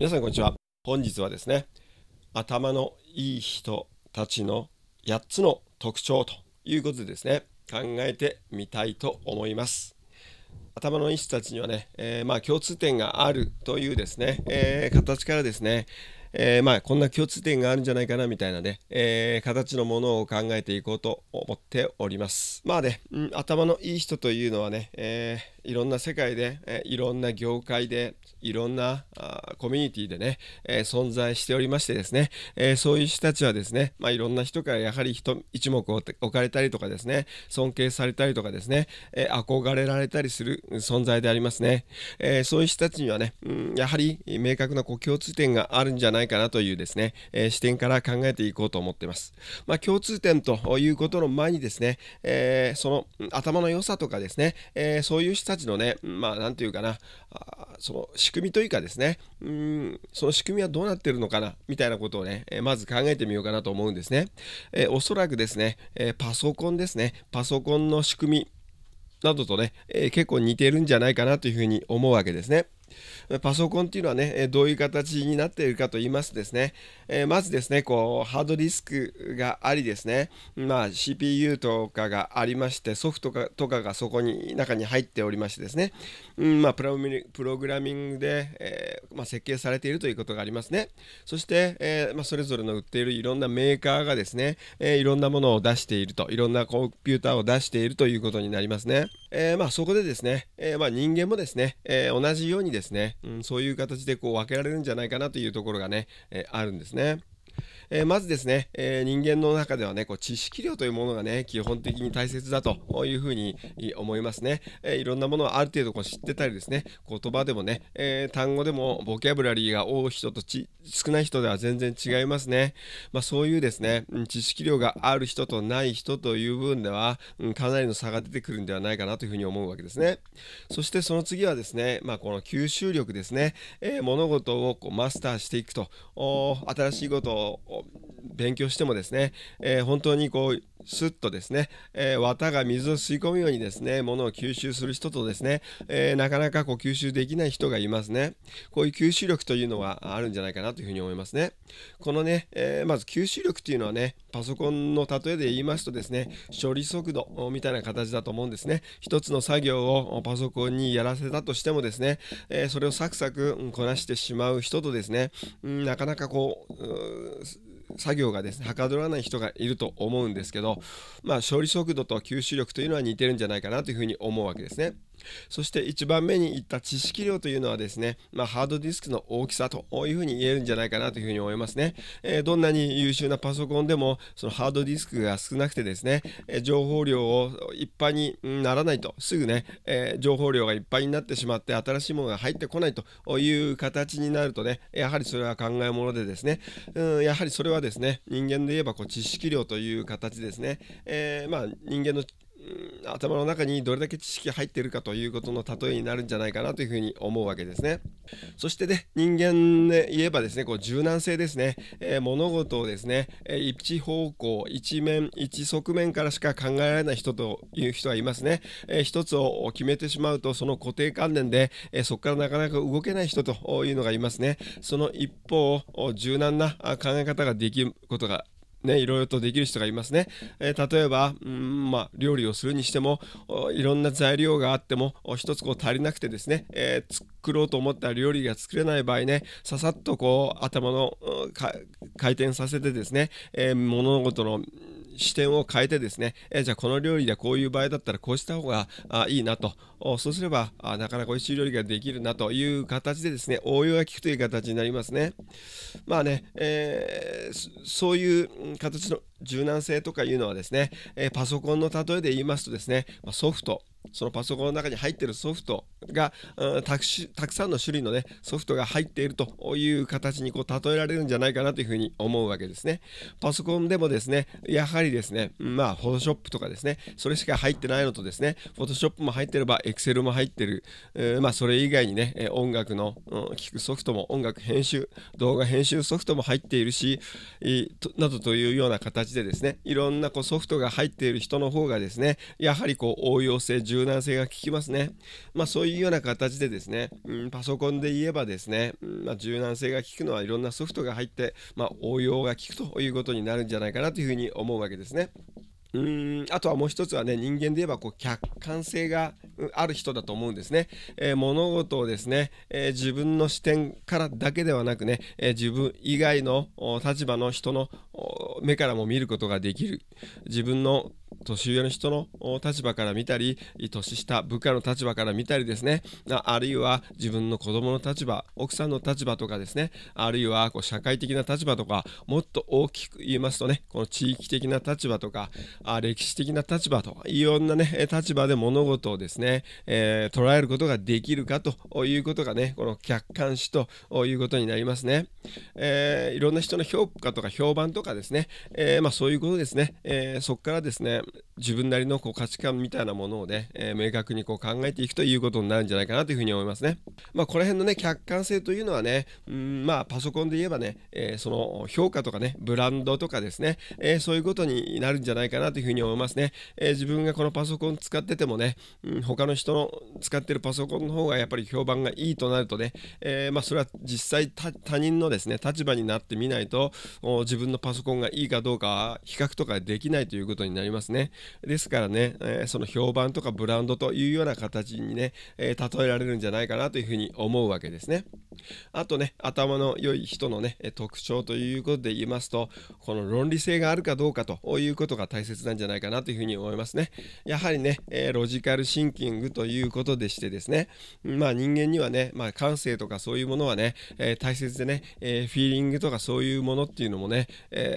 皆さんこんにちは本日はですね頭のいい人たちの8つの特徴ということでですね考えてみたいと思います頭のいい人たちにはね、えー、まあ共通点があるというですね、えー、形からですねえー、まあこんな共通点があるんじゃないかなみたいなね、えー、形のものを考えていこうと思っております。まあね、うん、頭のいい人というのはね、えいろんな世界で、えいろんな業界でいろんなあコミュニティでね、え存在しておりましてですね、えそういう人たちはですね、まあ、いろんな人からやはり一目置かれたりとかですね尊敬されたりとかですね、え憧れられたりする存在でありますね、えそういう人たちにはね、うん、やはり明確なこう共通点があるんじゃないかなというですね、え視点から考えていこうと思っています、まあ、共通点ということの前にですね、えその頭の良さとかですね、えそういう人たちのね、まあ、なんていうかな、その仕組みというかですね、うん、その仕組みはどうなってるのかな、みたいなことをね、まず考えてみようかなと思うんですね。えー、おそらくですね、えー、パソコンですね、パソコンの仕組みなどとね、えー、結構似てるんじゃないかなというふうに思うわけですね。パソコンっていうのはね、どういう形になっているかと言いますとですね、まずですね、こう、ハードディスクがありですね、まあ、CPU とかがありまして、ソフトとかがそこに、中に入っておりましてですね、まあ、プログラミングで、まあ、設計されているということがありますね。そして、まあ、それぞれの売っているいろんなメーカーがですね、いろんなものを出していると、いろんなコンピューターを出しているということになりますね。まあ、そこでですね、人間もですね、同じようにですねですね、うん、そういう形でこう分けられるんじゃないかなというところがね、えあるんですね。えー、まずですね、えー、人間の中ではねこう知識量というものがね基本的に大切だというふうに思いますね、えー、いろんなものをある程度こう知ってたりですね言葉でもね、え単語でもボキャブラリーが多い人と少ない人では全然違いますね、まあ、そういうですね知識量がある人とない人という部分では、うん、かなりの差が出てくるんではないかなというふうに思うわけですねそしてその次はですね、まあ、この吸収力ですね、え物事をこうマスターしていくと新しいことを勉強してもですね、えー、本当にこうすっとですね、えー、綿が水を吸い込むようにですねものを吸収する人とですね、えー、なかなかこう吸収できない人がいますねこういう吸収力というのはあるんじゃないかなというふうに思いますねこのね、えー、まず吸収力というのはねパソコンの例えで言いますとですね処理速度みたいな形だと思うんですね一つの作業をパソコンにやらせたとしてもですね、えそれをサクサクこなしてしまう人とですね、うん、なかなかこうう作業がですねはかどらない人がいると思うんですけど、まあ、処理速度と吸収力というのは似てるんじゃないかなというふうに思うわけですね。そして1番目に言った知識量というのはですね、まあ、ハードディスクの大きさというふうに言えるんじゃないかなというふうに思いますね。えー、どんなに優秀なパソコンでもそのハードディスクが少なくてですね、え情報量をいっぱいにならないとすぐね、えー、情報量がいっぱいになってしまって新しいものが入ってこないという形になるとねやはりそれは考えものでですね、うん、やはりそれはですね人間で言えばこう知識量という形ですね、えー、まあ人間の頭の中にどれだけ知識が入っているかということの例えになるんじゃないかなというふうに思うわけですね。そしてね人間で言えばですねこう柔軟性ですね、えー、物事をですね、えー、一方向一面一側面からしか考えられない人という人はいますね。えー、一つを決めてしまうとその固定観念で、えー、そこからなかなか動けない人というのがいますね。その一方柔軟な考え方ができることがね、いろいろとできる人がいますね。えー、例えば、うんまあ、料理をするにしても、いろんな材料があっても、一つこう足りなくてですね、えー、作ろうと思った料理が作れない場合ね、ささっとこう頭の回転させてですね、えー、物事の視点を変えてですね、えじゃあこの料理でこういう場合だったらこうした方があいいなとそうすればあなかなか美味しい料理ができるなという形でですね応用が利くという形になりますねまあね、えー、そういう形の柔軟性とかいうのはですね、えパソコンの例えで言いますとですねソフトそのパソコンの中に入っているソフトが、たくさんの種類の、ね、ソフトが入っているという形にこう例えられるんじゃないかなというふうに思うわけですね。パソコンでもですね、やはりですね、まあ、フォトショップとかですね、それしか入ってないのとですね、フォトショップも入ってれば、エクセルも入ってる、えー、まあ、それ以外にね、音楽の、聴聞くソフトも、音楽編集、動画編集ソフトも入っているし、などというような形でですね、いろんなこうソフトが入っている人の方がですね、やはりこう応用性重柔軟性が効きますね。まあ、そういうような形でですね、うん、パソコンで言えばですね、うんまあ、柔軟性が効くのはいろんなソフトが入って、まあ、応用が効くということになるんじゃないかなというふうに思うわけですね。うんあとはもう一つはね人間で言えばこう客観性がある人だと思うんですね、えー、物事をですね、えー、自分の視点からだけではなくね、えー、自分以外の立場の人の目からも見ることができる自分の年上の人の立場から見たり年下部下の立場から見たりですねあるいは自分の子供の立場奥さんの立場とかですねあるいはこう社会的な立場とかもっと大きく言いますとねこの地域的な立場とかあ歴史的な立場といろんなね立場で物事をですね、えー、捉えることができるかということがねこの客観視ということになりますね、えー、いろんな人の評価とか評判とかですね、えー、まあ、そういうことですね、えそこからですね自分なりのこう価値観みたいなものをね、えー、明確にこう考えていくということになるんじゃないかなというふうに思いますね。まあ、この辺のね、客観性というのはね、うんまあ、パソコンで言えばね、えー、その評価とかね、ブランドとかですね、えー、そういうことになるんじゃないかなというふうに思いますね。え自分がこのパソコン使っててもね、うん、他の人の使ってるパソコンの方がやっぱり評判がいいとなるとね、えまあ、それは実際他人のですね、立場になってみないと、自分のパソコンがいいかどうか比較とかできないということになりますね。ね。ですからね、えー、その評判とかブランドというような形にね、えー、例えられるんじゃないかなというふうに思うわけですね。あとね、頭の良い人のね、特徴ということで言いますと、この論理性があるかどうかということが大切なんじゃないかなというふうに思いますね。やはりね、えー、ロジカルシンキングということでしてですね、まあ人間にはね、まあ感性とかそういうものはね、えー、大切でね、えー、フィーリングとかそういうものっていうのもね、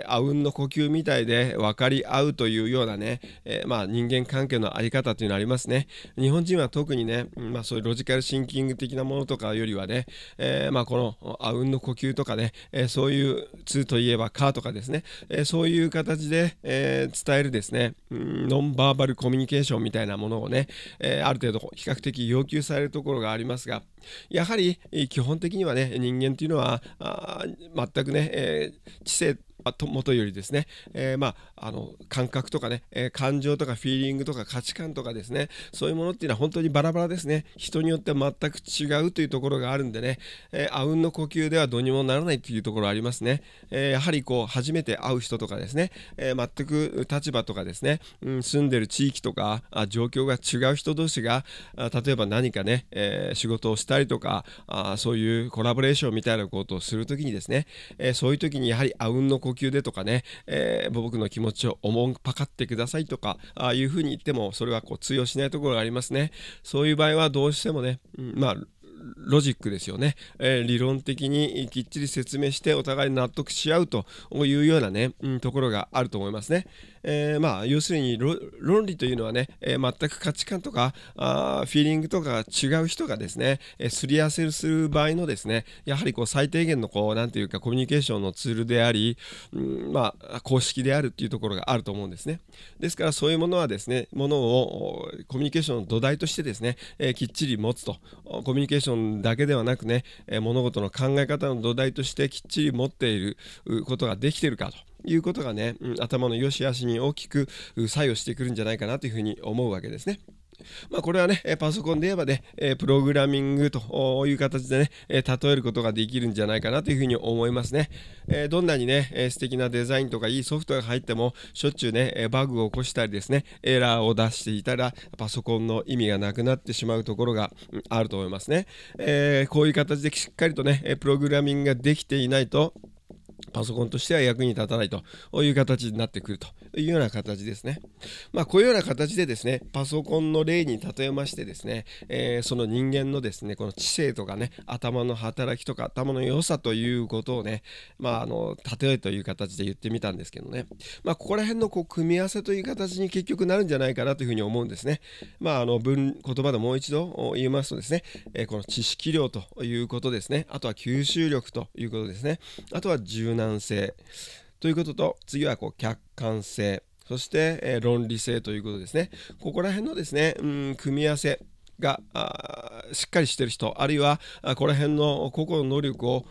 あうんの呼吸みたいで分かり合うというようなね、えー、まあ、人間関係の在り方というのありますね。日本人は特にね、まあ、そういうロジカルシンキング的なものとかよりはね、えー、まあ、このあうんの呼吸とかね、えそういう通といえばかとかですね、えそういう形で、え伝えるですね、ノンバーバルコミュニケーションみたいなものをね、えある程度比較的要求されるところがありますが、やはり基本的にはね、人間というのは全くね、え知性あともとよりですね、えー、まあ、あの感覚とかね、えー、感情とかフィーリングとか価値観とかですねそういうものっていうのは本当にバラバラですね人によって全く違うというところがあるんでね、えあうんの呼吸ではどうにもならないというところありますね、えやはりこう初めて会う人とかですね、え全く立場とかですね、うん、住んでる地域とかあ状況が違う人同士があ例えば何かね、え仕事をしたりとかあそういうコラボレーションみたいなことをするときにですね、えそういう時にやはりあうんの呼吸呼吸でとかね、えー、僕の気持ちをおんぱかってくださいとかあいうふうに言ってもそれはこう通用しないところがありますねそういう場合はどうしてもね、うん、まあロジックですよね、えー、理論的にきっちり説明してお互い納得し合うというようなね、うん、ところがあると思いますね。えー、まあ、要するに論理というのはね、えー、全く価値観とかあフィーリングとか違う人がですね、えー、すり合わせする場合のですねやはりこう最低限のこうなんていうかコミュニケーションのツールであり、うんまあ、公式であるっていうところがあると思うんですねですからそういうものはですねものをコミュニケーションの土台としてですね、えきっちり持つとコミュニケーションだけではなくね、え物事の考え方の土台としてきっちり持っていることができてるかと。いうことがね、うん、頭の良し悪しに大きく作用してくるんじゃないかなというふうに思うわけですね。まあ、これはね、パソコンで言えばね、プログラミングという形でね、例えることができるんじゃないかなというふうに思いますね。どんなにね、素敵なデザインとかいいソフトが入っても、しょっちゅうね、バグを起こしたりですね、エラーを出していたら、パソコンの意味がなくなってしまうところがあると思いますね。こういう形でしっかりとね、プログラミングができていないと、パソコンとしては役に立たないという形になってくるというような形ですね。まあ、こういうような形でですね、パソコンの例に例えましてですね、えー、その人間のですね、この知性とかね、頭の働きとか頭の良さということをね、まあ、あの、例えという形で言ってみたんですけどね、まあ、ここら辺のこう組み合わせという形に結局なるんじゃないかなというふうに思うんですね。まあ、あの文、言葉でもう一度言いますとですね、えー、この知識量ということですね、あとは吸収力ということですね、あとは柔軟性ということと次はこう客観性そして、え論理性ということですねここら辺のですね、うん、組み合わせがしっかりしてる人あるいはこら辺の個々の能力を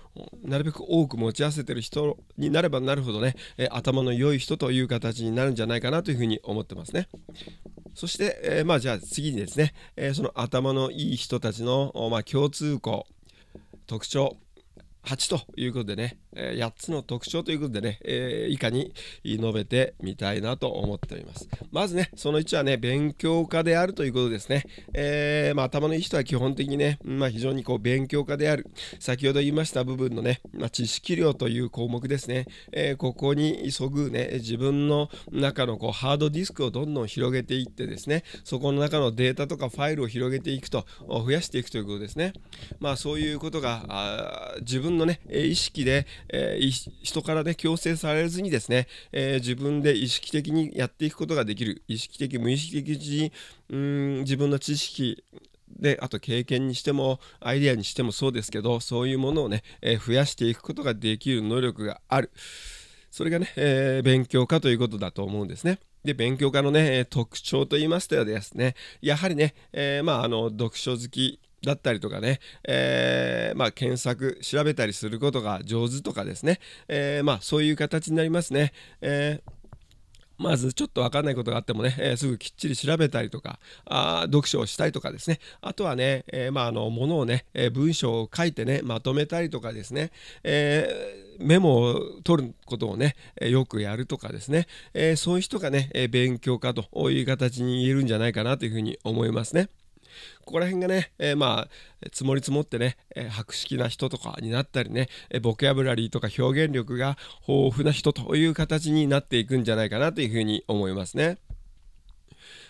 なるべく多く持ち合わせてる人になればなるほどね、え頭の良い人という形になるんじゃないかなというふうに思ってますね。そして、えまあじゃあ次にですね、えその頭のいい人たちの、まあ、共通項特徴8ということでね、え8つの特徴ということでね、え以下に述べてみたいなと思っております。まずね、その1はね、勉強家であるということですね。えー、まあ、頭のいい人は基本的にね、まあ、非常にこう勉強家である、先ほど言いました部分のね、まあ、知識量という項目ですね、えー、ここに急ぐね、自分の中のこうハードディスクをどんどん広げていってですね、そこの中のデータとかファイルを広げていくと、増やしていくということですね。まあ、そういうことが、自分分のね、意識で、えー、人からね、強制されずにですね、えー、自分で意識的にやっていくことができる。意識的、無意識的に、ん、自分の知識、であと経験にしてもアイデアにしてもそうですけどそういうものをね、えー、増やしていくことができる能力があるそれがね、えー、勉強家ということだと思うんですね。で、勉強家のね、特徴と言いますとよですね、やはりね、えー、まあ、あの、読書好きだったりとかね、えー、まあ、検索調べたりすることが上手とかですね、えー、まあ、そういう形になりますね。えーまずちょっと分かんないことがあってもね、えー、すぐきっちり調べたりとかあ読書をしたりとかですねあとはね、えー、まあ、あの物をね、えー、文章を書いてねまとめたりとかですね、えメモを取ることをね、えよくやるとかですね、えそういう人がね、え勉強家という形に言えるんじゃないかなというふうに思いますね。ここら辺がね、えー、まあ積もり積もってね、えー、博識な人とかになったりね、えー、ボキャブラリーとか表現力が豊富な人という形になっていくんじゃないかなというふうに思いますね。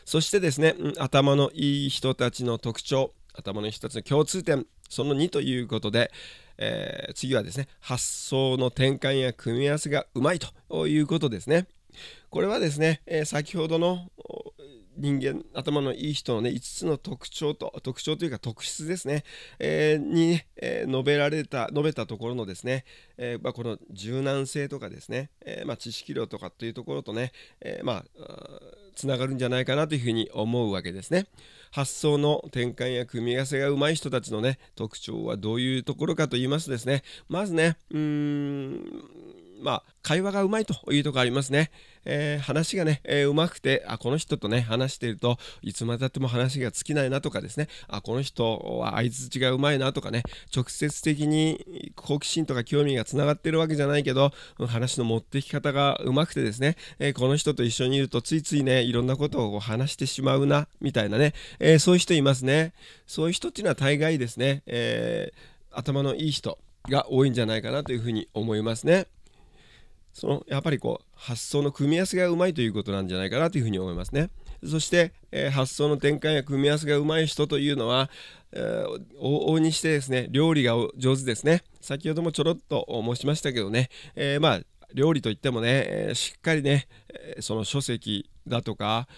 そしてですね、頭のいい人たちの特徴、頭のいい人たちの共通点、その2ということで、えー、次はですね、発想の転換や組み合わせがうまいということですね。これはですね、えー、先ほどの人間頭のいい人のね5つの特徴と特徴というか特質ですね、えー、に、えー、述べられた述べたところのですね、えー、まあ、この柔軟性とかですね、えまあ、知識量とかというところとね、えまあつながるんじゃないかなというふうに思うわけですね発想の転換や組み合わせがうまい人たちのね特徴はどういうところかと言いますとですねまずねうーんまあ、会話がうまいというとこありますね。えー、話がね、えー、うまくて、あ、この人とね、話していると、いつまでたっても話が尽きないなとかですね、あ、この人は相づちがうまいなとかね、直接的に好奇心とか興味がつながってるわけじゃないけど、話の持ってき方がうまくてですね、えー、この人と一緒にいるとついついね、いろんなことを話してしまうな、みたいなね、えそういう人いますね。そういう人っていうのは大概ですね、え頭のいい人が多いんじゃないかなというふうに思いますね。そのやっぱりこう発想の組み合わせがうまいということなんじゃないかなというふうに思いますね。そして、えー、発想の転換や組み合わせがうまい人というのは、えー、往々にしてですね料理が上手ですね先ほどもちょろっと申しましたけどね、えー、まあ料理といってもね、えしっかりね、えその書籍だとか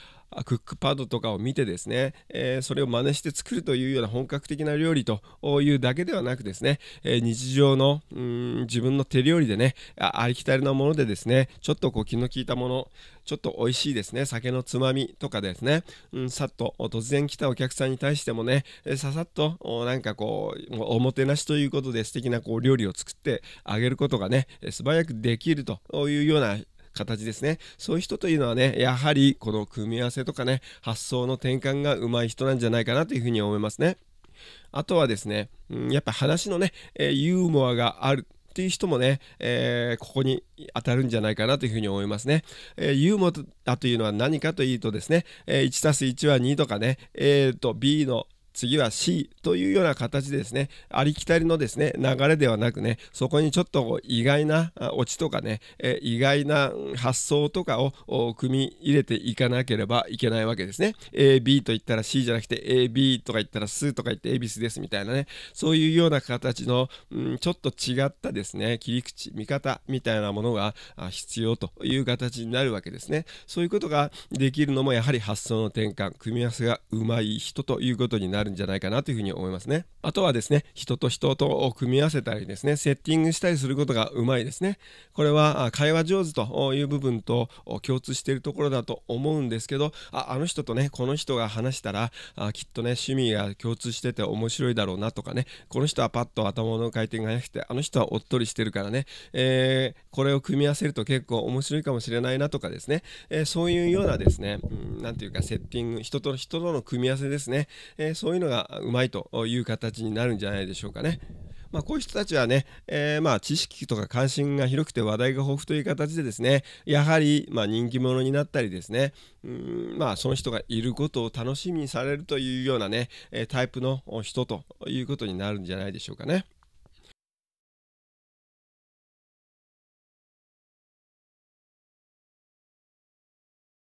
クックパッドとかを見てですね、えー、それを真似して作るというような本格的な料理というだけではなくですね、えー、日常のうん自分の手料理でねありきたりなものでですねちょっとこう気の利いたものちょっと美味しいですね酒のつまみとかですね、うん、さっと突然来たお客さんに対してもねささっとなんかこうおもてなしということで素敵なこう料理を作ってあげることがね素早くできるというような形ですねそういう人というのはねやはりこの組み合わせとかね発想の転換がうまい人なんじゃないかなというふうに思いますねあとはですね、ん、やっぱ話のね、えユーモアがあるっていう人もね、えー、ここに当たるんじゃないかなというふに思いますね。えー、ユーモアというのは何かというとですね、えー、1 1は2とかね、A と B の次は C というような形でですねありきたりのですね流れではなくねそこにちょっと意外なオチとかね意外な発想とかを組み入れていかなければいけないわけですね AB と言ったら C じゃなくて AB とか言ったらスーとか言って恵比寿ですみたいなねそういうような形の、うん、ちょっと違ったですね切り口見方みたいなものが必要という形になるわけですねそういうことができるのもやはり発想の転換組み合わせがうまい人ということになるあるんじゃないかなというふうに思いますねあとはですね人と人とを組み合わせたりですねセッティングしたりすることがうまいですねこれは会話上手という部分と共通しているところだと思うんですけどああの人とねこの人が話したらあきっとね趣味が共通してて面白いだろうなとかねこの人はパッと頭の回転が速くてあの人はおっとりしてるからね、えー、これを組み合わせると結構面白いかもしれないなとかですね、えー、そういうようなですねうん、て言うかセッティング人と人との組み合わせですね、えー、そうそういうのがうまいという形になるんじゃないでしょうかね。まあ、こういう人たちはね、えー、まあ知識とか関心が広くて話題が豊富という形でですねやはりま人気者になったりですねうんまあその人がいることを楽しみにされるというようなね、えタイプの人ということになるんじゃないでしょうかね。